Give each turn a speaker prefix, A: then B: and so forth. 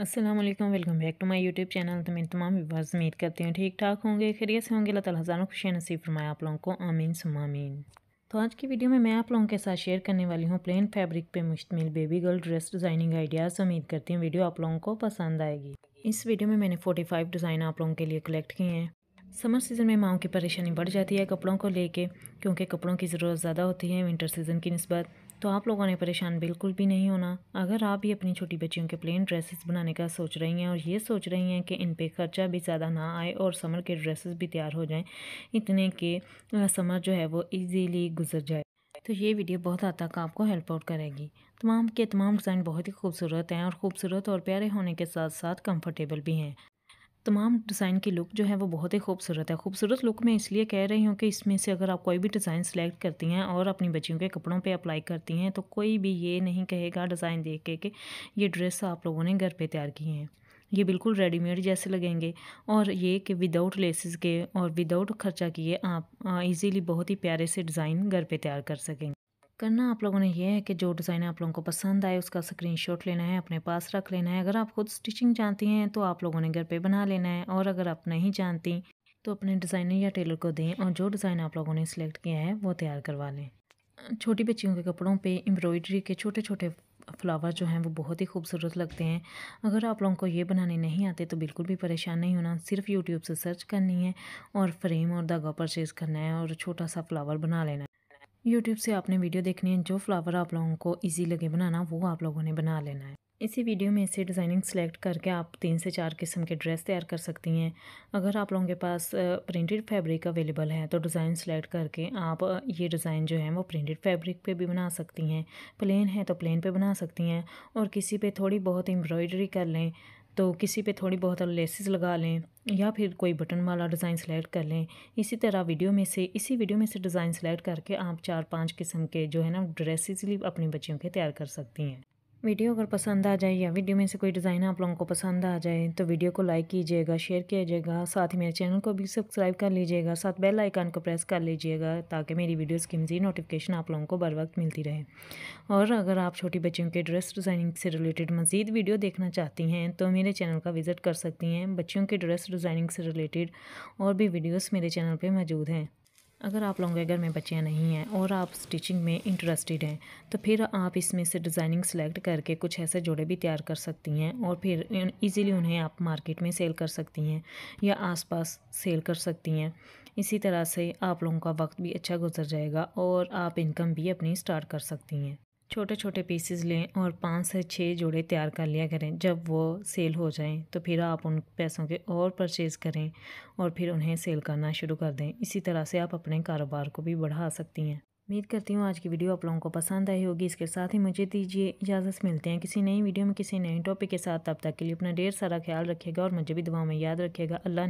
A: Aslam welcome back to my YouTube channel तो मैं तमाम विवाज उम्मीद करती हूँ ठीक ठाक होंगे खरीय से होंगे अल्लाह ताला हज़ारों खुशियाँ नसीब फरमाया आप लोगों को आमीन सुमामीन तो आज की वीडियो में मैं आप लोगों के साथ शेयर करने वाली हूँ प्लेन फैब्रिक पे मुश्तमिल baby girl dress designing ideas उम्मीद करती हूँ वीडियो आप लोगों को पसंद आएगी इस वीडियो में मैंने फोर्टी फाइव डिज़ाइन आप लोगों के लिए कलेक्ट किए हैं समर सीज़न में माओ की परेशानी बढ़ जाती है कपड़ों को लेके क्योंकि कपड़ों की ज़रूरत ज़्यादा होती है विंटर सीज़न की नस्बत तो आप लोगों ने परेशान बिल्कुल भी नहीं होना अगर आप ये अपनी छोटी बच्चियों के प्लेन ड्रेसेस बनाने का सोच रही हैं और ये सोच रही हैं कि इन पर ख़र्चा भी ज़्यादा ना आए और समर के ड्रेसेस भी तैयार हो जाएं इतने के समर जो है वो ईजीली गुजर जाए तो ये वीडियो बहुत हद तक आपको हेल्प आउट करेगी तमाम के तमाम डिज़ाइन बहुत ही खूबसूरत हैं और ख़ूबसूरत और प्यारे होने के साथ साथ कम्फर्टेबल भी हैं तमाम डिज़ाइन के लुक जो है वो बहुत ही खूबसूरत है खूबसूरत लुक मैं इसलिए कह रही हूँ कि इसमें से अगर आप कोई भी डिज़ाइन सेलेक्ट करती हैं और अपनी बच्चियों के कपड़ों पे अप्लाई करती हैं तो कोई भी ये नहीं कहेगा डिज़ाइन देख के कि ये ड्रेस आप लोगों ने घर पर तैयार की हैं ये बिल्कुल रेडीमेड जैसे लगेंगे और ये कि विदाउट लेसेस के और विदाउट खर्चा किए आप इजीली बहुत ही प्यारे से डिज़ाइन घर पे तैयार कर सकेंगे करना आप लोगों ने यह है कि जो डिज़ाइन आप लोगों को पसंद आए उसका स्क्रीनशॉट लेना है अपने पास रख लेना है अगर आप खुद स्टिचिंग जानती हैं तो आप लोगों ने घर पे बना लेना है और अगर आप नहीं जानती तो अपने डिज़ाइनर या टेलर को दें और जो डिज़ाइन आप लोगों ने सिलेक्ट किया है वो तैयार करवा लें छोटी बच्चियों के कपड़ों पर एम्ब्रॉयडरी के छोटे छोटे फ्लावर जो हैं वो बहुत ही खूबसूरत लगते हैं अगर आप लोगों को ये बनाने नहीं आते तो बिल्कुल भी परेशान नहीं होना सिर्फ यूट्यूब से सर्च करनी है और फ्रेम और धागा परचेज़ करना है और छोटा सा फ्लावर बना लेना है यूट्यूब से आपने वीडियो देखनी है जो फ्लावर आप लोगों को ईजी लगे बनाना वो आप लोगों ने बना लेना है इसी वीडियो में से डिज़ाइनिंग सेलेक्ट करके आप तीन से चार किस्म के ड्रेस तैयार कर सकती हैं अगर आप लोगों के पास प्रिंटेड फैब्रिक अवेलेबल है तो डिज़ाइन सेलेक्ट करके आप ये डिज़ाइन जो है वो प्रिंटेड फैब्रिक पे भी बना सकती हैं प्लेन है तो प्लेन पे बना सकती हैं और किसी पे थोड़ी बहुत एम्ब्रॉयडरी कर लें तो किसी पे थोड़ी बहुत लेसिस लगा लें या फिर कोई बटन वाला डिज़ाइन सेलेक्ट कर लें इसी तरह वीडियो में से इसी वीडियो में से डिज़ाइन सेलेक्ट करके आप चार पांच किस्म के जो है ना ड्रेसेस भी अपने बच्चियों के तैयार कर सकती हैं वीडियो अगर पसंद आ जाए या वीडियो में से कोई डिज़ाइन आप लोगों को पसंद आ जाए तो वीडियो को लाइक कीजिएगा शेयर कीजिएगा साथ ही मेरे चैनल को भी सब्सक्राइब कर लीजिएगा साथ बेल आइकन को प्रेस कर लीजिएगा ताकि मेरी वीडियोस की मज़ीद नोटिफिकेशन आप लोगों को बर वक्त मिलती रहे और अगर आप छोटी बच्चियों के ड्रेस डिज़ाइनिंग से रिलेटेड मज़ीद वीडियो देखना चाहती हैं तो मेरे चैनल का विज़िट कर सकती हैं बच्चियों के ड्रेस डिज़ाइनिंग से रिलेटेड और भी वीडियोज़ मेरे चैनल पर मौजूद हैं अगर आप लॉन्ग एगर में बच्चियाँ नहीं हैं और आप स्टिचिंग में इंटरेस्टेड हैं तो फिर आप इसमें से डिज़ाइनिंग सेलेक्ट करके कुछ ऐसे जोड़े भी तैयार कर सकती हैं और फिर इजीली उन्हें आप मार्केट में सेल कर सकती हैं या आसपास सेल कर सकती हैं इसी तरह से आप लोगों का वक्त भी अच्छा गुजर जाएगा और आप इनकम भी अपनी स्टार्ट कर सकती हैं छोटे छोटे पीसेस लें और पाँच से छः जोड़े तैयार कर लिया करें जब वो सेल हो जाएं तो फिर आप उन पैसों के और परचेज़ करें और फिर उन्हें सेल करना शुरू कर दें इसी तरह से आप अपने कारोबार को भी बढ़ा सकती हैं उम्मीद करती हूँ आज की वीडियो आप लोगों को पसंद आई होगी इसके साथ ही मुझे दीजिए इजाज़त मिलते हैं किसी नई वीडियो में किसी नए टॉपिक के साथ तब तक के लिए अपना ढेर सारा ख्याल रखेगा और मुझे भी दुआ में याद रखेगा अल्लाह